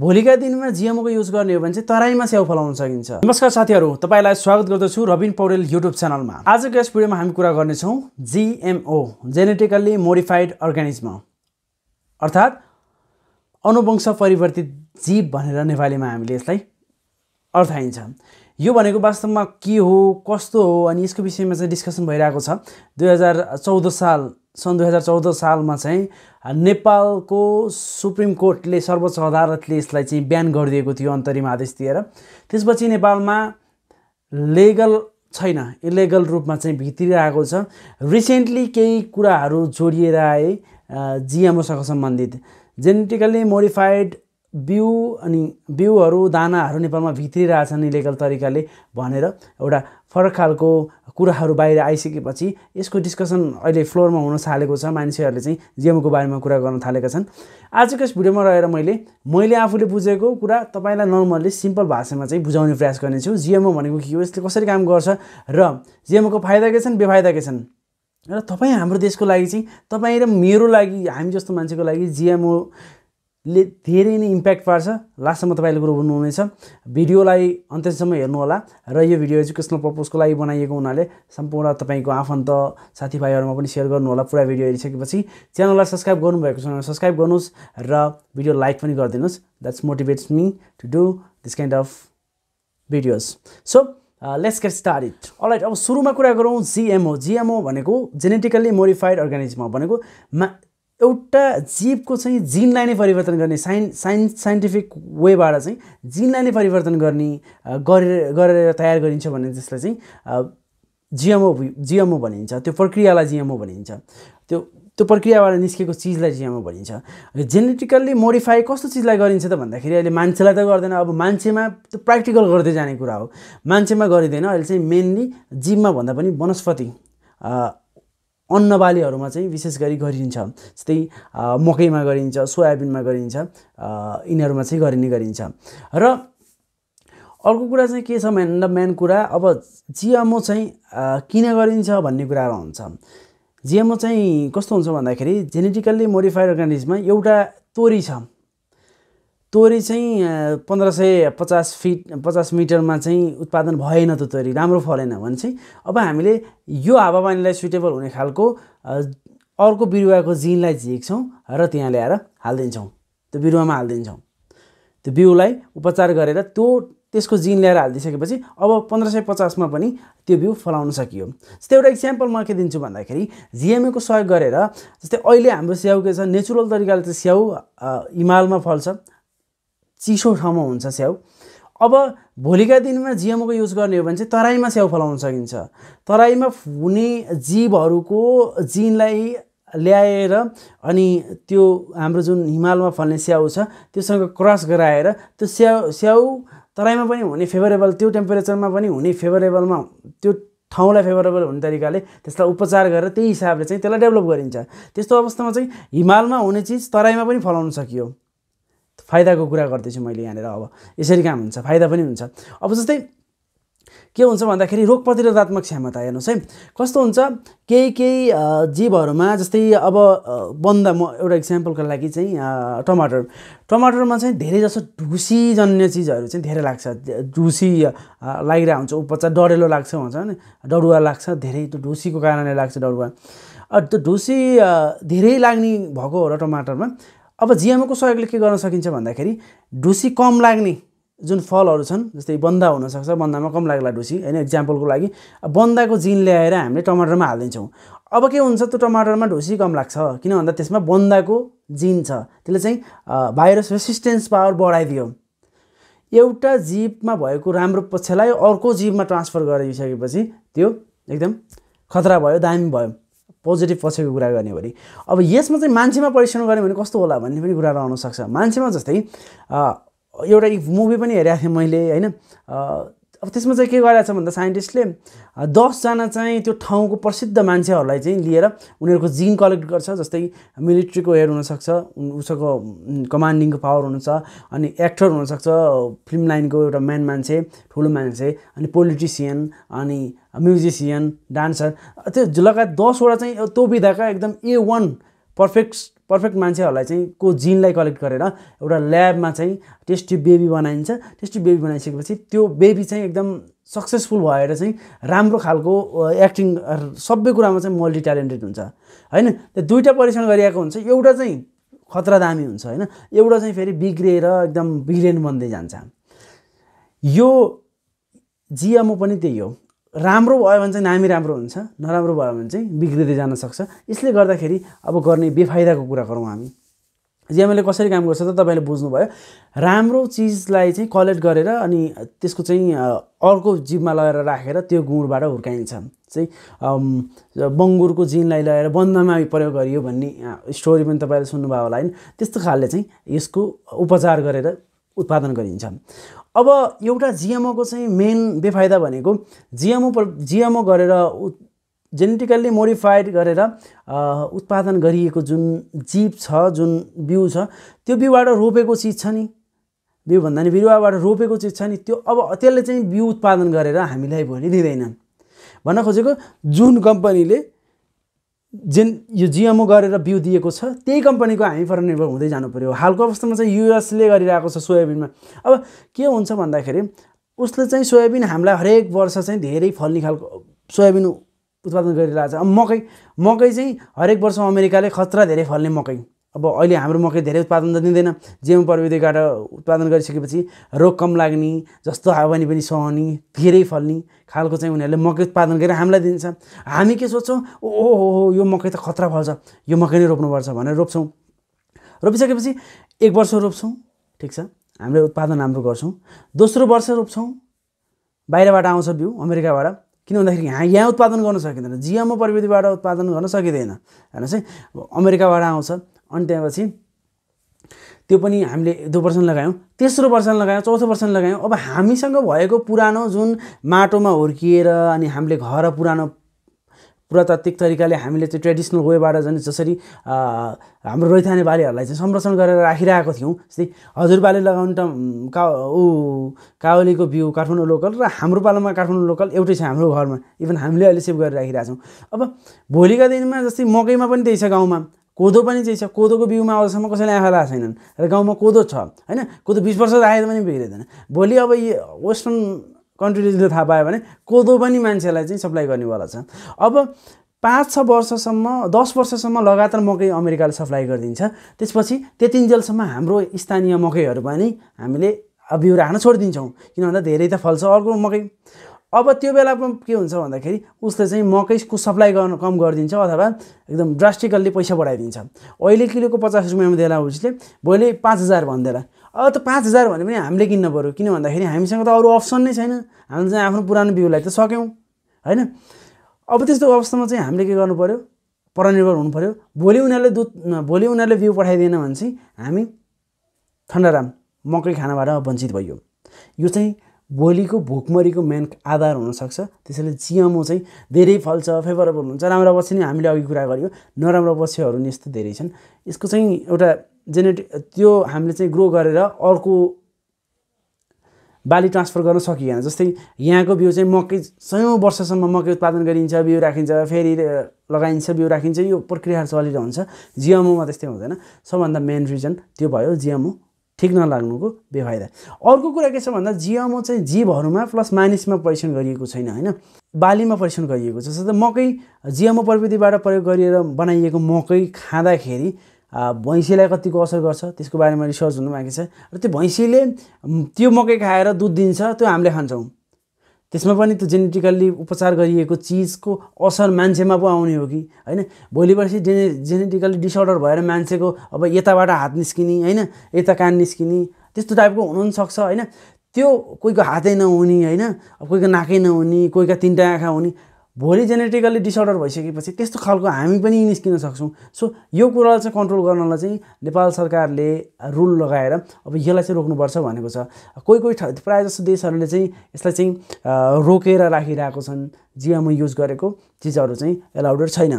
भोलिका दिनमा जिएमओको युज गर्ने हो भने चाहिँ तराईमा स्याउ फलाउन सकिन्छ नमस्कार साथीहरू तपाईँलाई स्वागत गर्दछु रविन पौडेल युट्युब च्यानलमा आजको यस भिडियोमा हामी कुरा गर्नेछौँ जिएमओ जेनेटिकल्ली मोडिफाइड अर्ग्यानिजम अर्थात् अनुवंश परिवर्तित जीव भनेर नेपालीमा हामीले यसलाई अर्थाइन्छ यो भनेको वास्तवमा के हो कस्तो हो अनि यसको विषयमा चाहिँ डिस्कसन भइरहेको छ दुई हजार चौध साल सन् दुई हजार चौध सालमा चाहिँ नेपालको सुप्रिम कोर्टले सर्वोच्च अदालतले यसलाई चाहिँ बिहान गरिदिएको थियो अन्तरिम आदेश दिएर त्यसपछि नेपालमा लेगल छैन इलेगल रूपमा चाहिँ भित्रिरहेको छ रिसेन्टली केही कुराहरू जोडिएर आए जिएमओसँग सम्बन्धित जेनेटिकल्ली मोडिफाइड बिउ अनि बिउहरू दानाहरू नेपालमा भित्रिरहेछन् इलिगल तरिकाले भनेर एउटा फरक खालको कुराहरू बाहिर आइसकेपछि यसको डिस्कसन अहिले फ्लोरमा हुन थालेको छ मान्छेहरूले चाहिँ जिएमको बारेमा कुरा गर्न थालेका छन् आजको यस भिडियोमा रहेर मैले मैले आफूले बुझेको कुरा तपाईँलाई नर्मल्ली सिम्पल भाषामा चाहिँ बुझाउने प्रयास गर्नेछु जिएमओ भनेको के हो यसले कसरी काम गर्छ र जिएमओको फाइदा के छन् बेफाइदा के छन् र तपाईँ हाम्रो देशको लागि चाहिँ तपाईँ र मेरो लागि हामी जस्तो मान्छेको लागि जिएमओ ले धेरै नै इम्प्याक्ट पार्छ लास्टसम्म तपाईँले कुरो बुझ्नुहुनेछ भिडियोलाई अन्त्यसम्म हेर्नुहोला र यो भिडियो एजुकेसनल पर्पोजको लागि बनाइएको हुनाले सम्पूर्ण तपाईँको आफन्त साथीभाइहरूमा पनि सेयर गर्नुहोला पुरा भिडियो हेरिसकेपछि च्यानललाई सब्सक्राइब गर्नुभएको छ भने सब्सक्राइब गर्नुहोस् र भिडियो लाइक पनि गरिदिनुहोस् that's motivates me to do this kind of videos so let's get start it alright अब सुरुमा कुरा गरौँ जिएमओ जिएमओ भनेको जेनेटिकल्ली मोडिफाइड अर्ग्यानिजम भनेको मा एउटा जीवको चाहिँ जिनलाई नै परिवर्तन गर्ने साइन साइन्स साइन्टिफिक वेबाट चाहिँ जिनलाई नै परिवर्तन गर्ने गरेर गरेर तयार गरिन्छ भने त्यसलाई चाहिँ जिएमओ जिएमओ भनिन्छ त्यो प्रक्रियालाई जिएमओ भनिन्छ त्यो त्यो प्रक्रियाबाट निस्केको चिजलाई जिएमओ भनिन्छ जेनेटिकल्ली मोडिफाई कस्तो चिजलाई गरिन्छ त भन्दाखेरि अहिले मान्छेलाई त गर्दैन अब मान्छेमा त्यो प्र्याक्टिकल गर्दै जाने कुरा हो मान्छेमा गरिँदैन अहिले चाहिँ मेन्ली जिममा भन्दा पनि वनस्पति अन्नबालीहरूमा चाहिँ विशेष गरी गरिन्छ जस्तै मकैमा गरिन्छ सोयाबिनमा गरिन्छ यिनीहरूमा चाहिँ गरिने गरिन्छ र अर्को कुरा चाहिँ के छ द मेन कुरा अब जिएमओ चाहिँ किन गरिन्छ भन्ने कुराहरू हुन्छ जिएमओ चाहिँ कस्तो हुन्छ भन्दाखेरि जेनेटिकल्ली मोडिफाइड अर्गानिजमा एउटा तोरी छ तोरी चाहिँ पन्ध्र सय पचास फिट पचास मिटरमा चाहिँ उत्पादन भएन त्यो तोरी राम्रो फलेन भने चाहिँ अब हामीले यो हावापानीलाई सुइटेबल हुने खालको अर्को बिरुवाको जिनलाई झिक्छौँ र त्यहाँ ल्याएर हालिदिन्छौँ त्यो बिरुवामा हालिदिन्छौँ त्यो बिउलाई उपचार गरेर त्यो त्यसको जिन ल्याएर हालिदिइसकेपछि अब पन्ध्र सय पचासमा पनि त्यो बिउ फलाउन सकियो जस्तै एउटा इक्जाम्पल म के दिन्छु भन्दाखेरि जिएमएको सहयोग गरेर जस्तै अहिले हाम्रो स्याउ के छ नेचुरल तरिकाले चाहिँ स्याउ हिमालमा फल्छ चिसो ठाउँमा हुन्छ स्याउ अब भोलिका दिनमा जिएमओको युज गर्ने हो भने चाहिँ तराईमा स्याउ फलाउन सकिन्छ तराईमा हुने जीवहरूको जिनलाई ल्याएर अनि त्यो हाम्रो जुन हिमालमा फल्ने स्याउ छ त्योसँग क्रस गराएर त्यो स्याउ स्याउ तराईमा पनि हुने फेभरेबल त्यो टेम्परेचरमा पनि हुने फेभरेबलमा त्यो ठाउँलाई फेभरेबल हुने तरिकाले त्यसलाई उपचार गरेर त्यही हिसाबले चाहिँ त्यसलाई डेभलप गरिन्छ त्यस्तो अवस्थामा चाहिँ हिमालमा हुने चिज तराईमा पनि फलाउन सकियो फाइदाको कुरा गर्दैछु मैले यहाँनिर अब यसरी काम हुन्छ फाइदा पनि हुन्छ अब जस्तै के हुन्छ भन्दाखेरि रोग प्रतिरोधात्मक क्षमता हेर्नुहोस् है कस्तो हुन्छ केही केही जीवहरूमा जस्तै अब बन्द म एउटा इक्जाम्पलको लागि चाहिँ टमाटर टमाटरमा चाहिँ धेरै जसो ढुसीजन्य चिजहरू चाहिँ धेरै लाग्छ ढुसी लागिरहेको हुन्छ उपचार डरेलो लाग्छ भन्छ नि डरुवा लाग्छ धेरै त्यो ढुसीको कारणले लाग्छ डरुवा त्यो ढुसी धेरै लाग्ने भएको र टमाटरमा अब जिएमओको सहयोगले के गर्न सकिन्छ भन्दाखेरि ढुसी कम लाग्ने जुन फलहरू छन् जस्तै बन्दा हुनसक्छ बन्दामा कम लाग्ला ढुसी होइन इक्जाम्पलको लागि बन्दाको जिन ल्याएर हामीले टमाटरमा हालिदिन्छौँ अब के हुन्छ त्यो टमाटरमा ढुसी कम लाग्छ किन भन्दा त्यसमा बन्दाको जिन छ त्यसले चाहिँ भाइरस रेसिस्टेन्स पावर बढाइदियो एउटा जीवमा भएको राम्रो पक्षलाई अर्को जीवमा ट्रान्सफर गरिसकेपछि त्यो एकदम खतरा भयो दामी भयो पोजिटिभ पक्षको कुरा गर्ने भने अब यसमा चाहिँ मान्छेमा परीक्षण गर्ने भने कस्तो होला भन्ने पनि कुरा रहन सक्छ मान्छेमा जस्तै एउटा मुभी पनि हेरेको थिएँ मैले होइन अब त्यसमा चाहिँ के गरेको छ भन्दा साइन्टिस्टले दसजना चाहिँ त्यो ठाउँको प्रसिद्ध मान्छेहरूलाई चाहिँ लिएर उनीहरूको जिन कलेक्ट गर्छ जस्तै मिलिट्रीको हेड हुनसक्छ उसको कमान्डिङको पावर हुनुहुन्छ अनि एक्टर हुनसक्छ फिल्म लाइनको एउटा मेन मान्छे ठुलो मान्छे अनि पोलिटिसियन अनि म्युजिसियन डान्सर त्यो लगायत दसवटा चाहिँ त्यो विधाका एकदम ए वान पर्फेक्ट पर्फेक्ट मान्छेहरूलाई चाहिँ को जिनलाई कलेक्ट गरेर एउटा ल्याबमा चाहिँ टेस्टी बेबी बनाइन्छ टेस्टी बेबी बनाइसकेपछि त्यो बेबी चाहिँ एकदम सक्सेसफुल भएर चाहिँ राम्रो खालको एक्टिङ सबै कुरामा चाहिँ मल्टी ट्यालेन्टेड हुन्छ होइन त्यो दुइटा परीक्षण गरिएको हुन्छ एउटा चाहिँ खतरा दामी हुन्छ होइन एउटा चाहिँ फेरि बिग्रिएर एकदम बिग्रेन बन्दै जान्छ यो जिएमओ पनि त्यही हो राम्रो भयो भने चाहिँ नामी राम्रो हुन्छ नराम्रो भयो भने चाहिँ बिग्रिँदै जान सक्छ यसले गर्दाखेरि अब गर्ने बेफाइदाको कुरा गरौँ हामी जिएमएलले कसरी काम गर्छ त तपाईँले बुझ्नुभयो राम्रो चिजलाई चाहिँ कलेक्ट गरेर अनि त्यसको चाहिँ अर्को जिपमा लगाएर राखेर त्यो गुँडबाट हुर्काइन्छ चाहिँ बङ्गुरको जिनलाई लगाएर बन्दमा प्रयोग गरियो भन्ने स्टोरी पनि तपाईँले सुन्नुभयो होला होइन त्यस्तो खालले चाहिँ यसको उपचार गरेर उत्पादन गरिन्छ अब एउटा जिएमओको चाहिँ मेन बेफाइदा भनेको जिएमओ जिएमओ गरेर जेनेटिकल्ली मोडिफाइड गरेर उत्पादन गरिएको जुन जीव छ जुन बिउ छ त्यो बिउबाट रोपेको चिज छ नि बिउ भन्दा नि बिरुवाबाट रोपेको चिज छ नि त्यो अब त्यसले चाहिँ बिउ उत्पादन गरेर हामीलाई भोलि दिँदैनन् भन्न खोजेको जुन कम्पनीले जेन यो जिएमओ गरेर बिउ दिएको छ त्यही कम्पनीको हामी पर निर्भर हुँदै जानु पऱ्यो हालको अवस्थामा चाहिँ युएसले गरिरहेको छ सोयाबिनमा अब के हुन्छ भन्दाखेरि उसले चाहिँ सोयाबिन हामीलाई हरेक वर्ष चाहिँ धेरै फल्ने खालको सोयाबिन उत्पादन गरिरहेको छ अब मकै मकै चाहिँ हरेक वर्ष अमेरिकाले खतरा धेरै फल्ने मकै अब अहिले हाम्रो मकै धेरै उत्पादन त दिँदैन जीवन प्रविधिबाट उत्पादन गरिसकेपछि रोग कम लाग्ने जस्तो हावानी पनि सहने धेरै फल्ने खालको चाहिँ उनीहरूले मकै उत्पादन गरेर हामीलाई दिन्छ हामी के सोध्छौँ हो यो मकै त खतरा फल्छ यो मकै नै रोप्नुपर्छ भनेर रोप्छौँ रोपिसकेपछि एक वर्ष रोप्छौँ ठिक छ हामीले उत्पादन हाम्रो गर्छौँ दोस्रो वर्ष रोप्छौँ बाहिरबाट आउँछ बिउ अमेरिकाबाट किन भन्दाखेरि यहाँ यहाँ उत्पादन गर्न सकिँदैन जिएमओ प्रविधिबाट उत्पादन गर्न सकिँदैन हेर्नुहोस् है अमेरिकाबाट आउँछ अनि त्यहाँपछि त्यो पनि हामीले वर्षन लगायौँ तेस्रो वर्षन लगायौँ चौथो वर्षन लगायौँ अब हामीसँग भएको पुरानो जुन माटोमा हुर्किएर अनि हामीले घर पुरानो पुरातात्विक तरिकाले हामीले त्यो ट्रेडिसनल वेबाट झन् जसरी हाम्रो रैथाने बालीहरूलाई चाहिँ संरक्षण गरेर राखिरहेको थियौँ जस्तै हजुरबाले लगाउने त का ऊ कावलीको बिउ काठमाडौँ लोकल र हाम्रो पालोमा काठमाडौँ लोकल एउटै छ हाम्रो घरमा इभन हामीले अहिले सेभ गरेर छौँ अब भोलिका दिनमा जस्तै मकैमा पनि त्यही छ गाउँमा कोदो पनि चाहिँ छ कोदोको बिउमा अहिलेसम्म कसैले आँखा लगाएको छैनन् र गाउँमा कोदो छ होइन कोदो बिस वर्ष राखेर पनि बिग्रिँदैन भोलि अब वेस्टर्न कन्ट्रीले थाहा पायो भने कोदो पनि मान्छेलाई चाहिँ सप्लाई गर्नेवाला छ अब पाँच छ वर्षसम्म दस वर्षसम्म लगातार मकै अमेरिकाले सप्लाई गरिदिन्छ त्यसपछि त्यतिन्जेलसम्म हाम्रो स्थानीय मकैहरू पनि हामीले बिउ राख्न छोडिदिन्छौँ किन भन्दा धेरै त फल्छ अर्को मकै अब त्यो बेलामा के हुन्छ भन्दाखेरि उसले चाहिँ मकैको सप्लाई गर्न कम गरिदिन्छ अथवा एकदम ड्रास्टिकल्ली पैसा बढाइदिन्छ अहिले किलोको पचास रुपियाँमा देला उसले भोलि पाँच हजार भनिदिएला अब त पाँच हजार भने पनि हामीले किन्न पऱ्यो किन भन्दाखेरि हामीसँग त अरू अप्सन नै छैन हामीले चाहिँ आफ्नो पुरानो बिउलाई त सक्यौँ होइन अब त्यस्तो अवस्थामा चाहिँ हामीले के गर्नु पऱ्यो परनिर्भर हुनु पऱ्यो भोलि उनीहरूले दुध भोलि उनीहरूले बिउ पठाइदिएन भने चाहिँ हामी ठन्डाराम मकै खानाबाट वञ्चित भयो यो चाहिँ भोलिको भोकमरीको मेन आधार हुनसक्छ त्यसैले जिएमओ चाहिँ धेरै फल्छ फेभरेबल हुन्छ राम्रो पक्ष नै हामीले अघि कुरा गऱ्यौँ नराम्रो पक्षहरू नि यस्तो धेरै छन् यसको चाहिँ एउटा जेनेटिक त्यो हामीले चाहिँ ग्रो गरेर अर्को बाली ट्रान्सफर गर्न सकिएन जस्तै यहाँको बिउ चाहिँ मकै सयौँ वर्षसम्म मकै उत्पादन गरिन्छ बिउ राखिन्छ फेरि लगाइन्छ बिउ राखिन्छ यो प्रक्रियाहरू चलिरहन्छ जिएमओमा त्यस्तै हुँदैन सबभन्दा मेन रिजन त्यो भयो जिएमओ ठिक नलाग्नुको बेफाइदा अर्को कुरा के छ भन्दा जियामो चाहिँ जीवहरूमा प्लस मानिसमा परीक्षण गरिएको छैन होइन बालीमा परीक्षण गरिएको छ जस्तै मकै जियामो प्रविधिबाट प्रयोग गरेर बनाइएको मकै खाँदाखेरि भैँसीलाई कतिको असर गर्छ त्यसको बारेमा रिसर्च हुनु बाँकी छ र त्यो भैँसीले त्यो मकै खाएर दुध दिन्छ त्यो हामीले खान्छौँ त्यसमा पनि त्यो जेनेटिकल्ली उपचार गरिएको चिजको असर मान्छेमा पो आउने हो कि होइन भोलि पर्सि जेने जेनेटिकल्ली डिसअर्डर भएर मान्छेको अब यताबाट हात निस्किने होइन यता कान निस्किने त्यस्तो टाइपको हुनु पनि सक्छ होइन त्यो कोहीको हातै नहुने होइन कोहीको नाकै नहुने कोहीका तिनवटा आँखा हुने भोलि जेनेटिकल्ली डिसअर्डर भइसकेपछि त्यस्तो खालको हामी पनि निस्किन सक्छौँ सो यो कुरालाई चाहिँ कन्ट्रोल गर्नलाई चाहिँ नेपाल सरकारले रुल लगाएर अब यसलाई चाहिँ रोक्नुपर्छ भनेको छ कोही कोही प्रायः जस्तो देशहरूले चाहिँ यसलाई चाहिँ रोकेर राखिरहेको छन् जिएमओ युज गरेको चिजहरू चाहिँ एलाउडेड छैन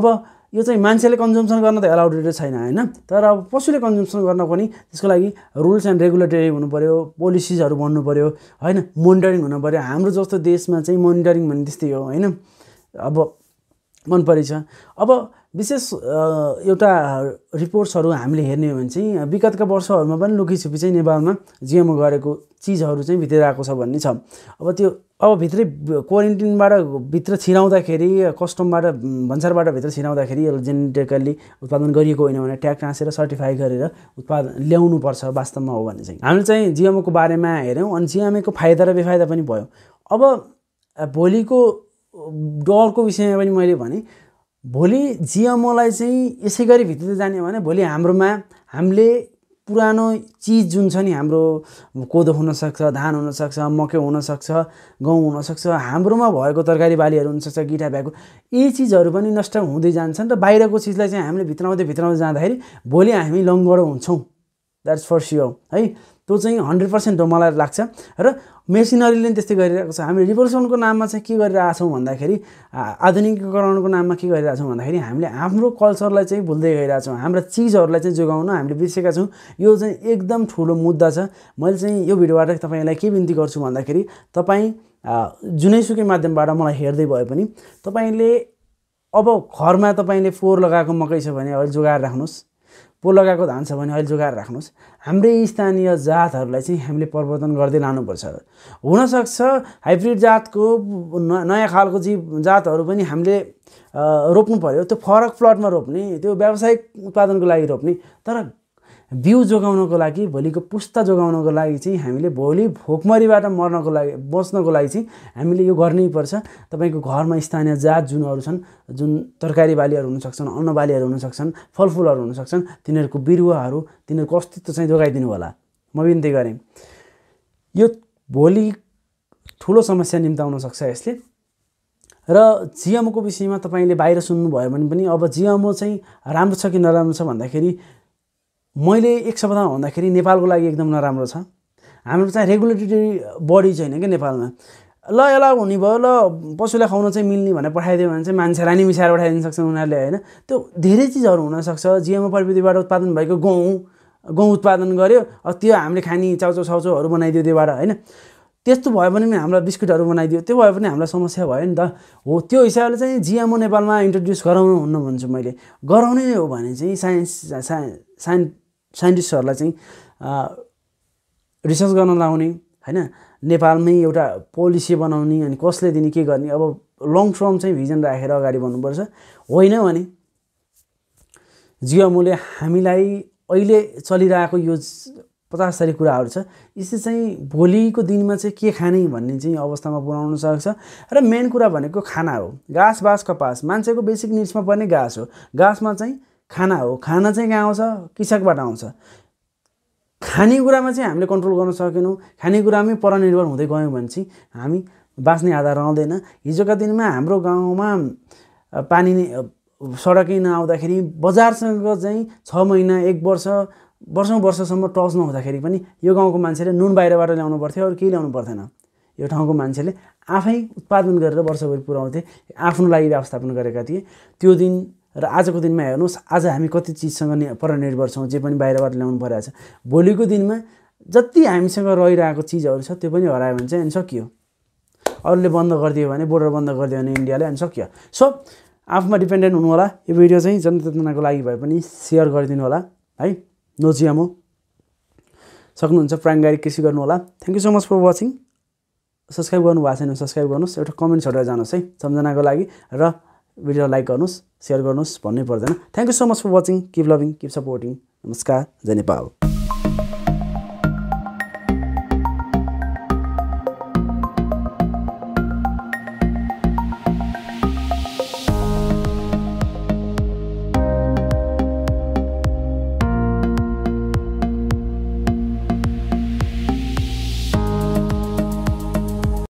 अब यो चाहिँ मान्छेले कन्जम्सन गर्न त एलाउडेड छैन होइन तर अब पशुले कन्जम्सन गर्न पनि त्यसको लागि रुल्स एन्ड रेगुलेटरी पऱ्यो पोलिसिसहरू भन्नु पऱ्यो होइन मोनिटरिङ हुनु पऱ्यो हाम्रो जस्तो देशमा चाहिँ मोनिटरिङ भन्ने त्यस्तै हो होइन अब मन परेछ अब विशेष एउटा रिपोर्ट्सहरू हामीले हेर्ने हो भने चाहिँ विगतका वर्षहरूमा पनि लुकी छुपी चाहिँ नेपालमा जिएमओ गरेको चिजहरू चाहिँ भित्र आएको छ भन्ने छ अब त्यो अब भित्रै क्वारेन्टिनबाट भित्र छिराउँदाखेरि कस्टमबाट भन्सारबाट भित्र छिराउँदाखेरि यसलाई जेनेटिकल्ली उत्पादन गरिएको होइन भने ट्याग टाँसेर सर्टिफाई गरेर उत्पादन ल्याउनुपर्छ वास्तवमा हो भने चाहिँ हामीले चाहिँ जिएमओको बारेमा हेऱ्यौँ अनि जिएमएको फाइदा र बेफाइदा पनि भयो अब भोलिको डरको विषयमा पनि मैले भनेँ भोलि जिएमओलाई चाहिँ यसै गरी भित्र जाने भने भोलि हाम्रोमा हामीले पुरानो चिज जुन छ नि हाम्रो कोदो हुनसक्छ धान हुनसक्छ मकै हुनसक्छ गहुँ हुनसक्छ हाम्रोमा भएको तरकारी बालीहरू हुनसक्छ गिटा भएको यी चिजहरू पनि नष्ट हुँदै जान्छन् र बाहिरको चिजलाई चाहिँ हामीले भित्राउँदै भित्राउँदै जाँदाखेरि भोलि हामी लङ्गडो हुन्छौँ द्याट्स फर स्योर है त्यो चाहिँ हन्ड्रेड पर्सेन्ट हो मलाई लाग्छ र मेसिनरीले त्यस्तै गरिरहेको छ हामी रिभोल्युसनको नाममा चाहिँ के गरिरहेछौँ भन्दाखेरि आधुनिकीकरणको नाममा के गरिरहेछौँ भन्दाखेरि हामीले हाम्रो कल्चरलाई चाहिँ भुल्दै गइरहेछौँ हाम्रा चिजहरूलाई चाहिँ जोगाउन हामीले बिर्सेका छौँ यो चाहिँ एकदम ठुलो मुद्दा छ मैले चाहिँ यो भिडियोबाट तपाईँलाई के बिन्ती गर्छु भन्दाखेरि तपाईँ सुकै माध्यमबाट मलाई हेर्दै भए पनि तपाईँले अब घरमा तपाईँले फोहोर लगाएको मकै छ भने अहिले जोगाएर राख्नुहोस् पो लगाएको धान छ भने अहिले जोगाएर राख्नुहोस् हाम्रै स्थानीय जातहरूलाई चाहिँ हामीले परिवर्तन गर्दै लानुपर्छ हुनसक्छ हाइब्रिड जातको नयाँ खालको जीव जातहरू पनि हामीले रोप्नु पऱ्यो त्यो फरक प्लटमा रोप्ने त्यो व्यावसायिक उत्पादनको लागि रोप्ने तर बिउ जोगाउनको लागि भोलिको पुस्ता जोगाउनको लागि चाहिँ हामीले भोलि भोकमरीबाट मर्नको लागि बस्नको लागि चाहिँ हामीले यो गर्नै पर्छ तपाईँको घरमा स्थानीय जात जुनहरू छन् जुन तरकारी बालीहरू हुनसक्छन् अन्नबालीहरू हुनसक्छन् फलफुलहरू हुनसक्छन् तिनीहरूको बिरुवाहरू तिनीहरूको अस्तित्व चाहिँ जोगाइदिनु होला म बिन्ती गरेँ यो भोलि ठुलो समस्या निम्ताउन सक्छ यसले र जिएमओको विषयमा तपाईँले बाहिर सुन्नुभयो भने पनि अब जिएमओ चाहिँ राम्रो छ कि नराम्रो छ भन्दाखेरि मैले एक शब्दमा भन्दाखेरि नेपालको लागि एकदम नराम्रो छ हाम्रो चाहिँ रेगुलेटरी बडी छैन क्या नेपालमा ल यसलाई हुने भयो ल पशुलाई खुवाउन चाहिँ मिल्ने भनेर पठाइदियो भने चाहिँ मान्छे रानी मिसाएर पठाइदिन सक्छ उनीहरूले होइन त्यो धेरै चिजहरू हुनसक्छ जिएमओ प्रविधिबाट उत्पादन भएको गहुँ गहुँ उत्पादन गऱ्यो त्यो हामीले खाने चाउचो साउचोहरू बनाइदियो त्योबाट होइन त्यस्तो भयो भने पनि हामीलाई बिस्कुटहरू बनाइदियो त्यो भए पनि हामीलाई समस्या भयो नि त हो त्यो हिसाबले चाहिँ जिएमओ नेपालमा इन्ट्रोड्युस गराउनु हुन्न भन्छु मैले गराउने नै हो भने चाहिँ साइन्स साइन्स साइन्टिस्टहरूलाई चाहिँ रिसर्च गर्न लाउने होइन नेपालमै एउटा पोलिसी बनाउने अनि कसले दिने के गर्ने अब लङ टर्म चाहिँ भिजन राखेर अगाडि बढ्नुपर्छ होइन भने मूल्य हामीलाई अहिले चलिरहेको यो पचास सरी कुराहरू छ यसले चाहिँ भोलिको दिनमा चाहिँ के खाने भन्ने चाहिँ अवस्थामा पुऱ्याउन सक्छ र मेन कुरा भनेको खाना हो घाँस बाँस कपास मान्छेको बेसिक निड्समा पर्ने घाँस हो घाँसमा चाहिँ खाना हो खाना चाहिँ कहाँ आउँछ कृषकबाट आउँछ खानेकुरामा चाहिँ हामीले कन्ट्रोल गर्न सकेनौँ खानेकुरामै परनिर्भर हुँदै गयौँ भने चाहिँ हामी बाँच्ने आधार रहँदैन हिजोका दिनमा हाम्रो गाउँमा पानी सडकै नआउँदाखेरि बजारसँग चाहिँ छ महिना एक वर्ष वर्षौँ वर्षसम्म टच नहुँदाखेरि पनि यो गाउँको मान्छेले नुन बाहिरबाट ल्याउनु पर्थ्यो अरू केही ल्याउनु पर्थेन यो ठाउँको मान्छेले आफै उत्पादन गरेर वर्षभरि पुऱ्याउँथे आफ्नो लागि व्यवस्थापन गरेका थिए त्यो दिन र आजको दिनमा हेर्नुहोस् आज हामी कति चिजसँग परनिर्भर छौँ जे पनि बाहिरबाट ल्याउनु परेको छ भोलिको दिनमा जति हामीसँग रहिरहेको चिजहरू छ त्यो पनि हरायो भने चाहिँ अनि सकियो अरूले बन्द गरिदियो भने बोर्डर बन्द गरिदियो भने इन्डियाले अनि सकियो सो आफूमा डिपेन्डेन्ट हुनु होला यो भिडियो चाहिँ जनचेतनाको लागि भए पनि सेयर गरिदिनु होला है नोजियामो सक्नुहुन्छ प्राङ्गारिक कृषि गर्नु होला thank you so much for watching subscribe गर्नु भएको छैन सब्सक्राइब गर्नुहोस् एउटा कमेन्ट छोडेर जानुहोस् है सम्झनाको लागि र भिडियो लाइक गर्नुहोस् सेयर गर्नुहोस् भन्नै पर्दैन thank you so much for watching keep loving keep supporting नमस्कार जय नेपाल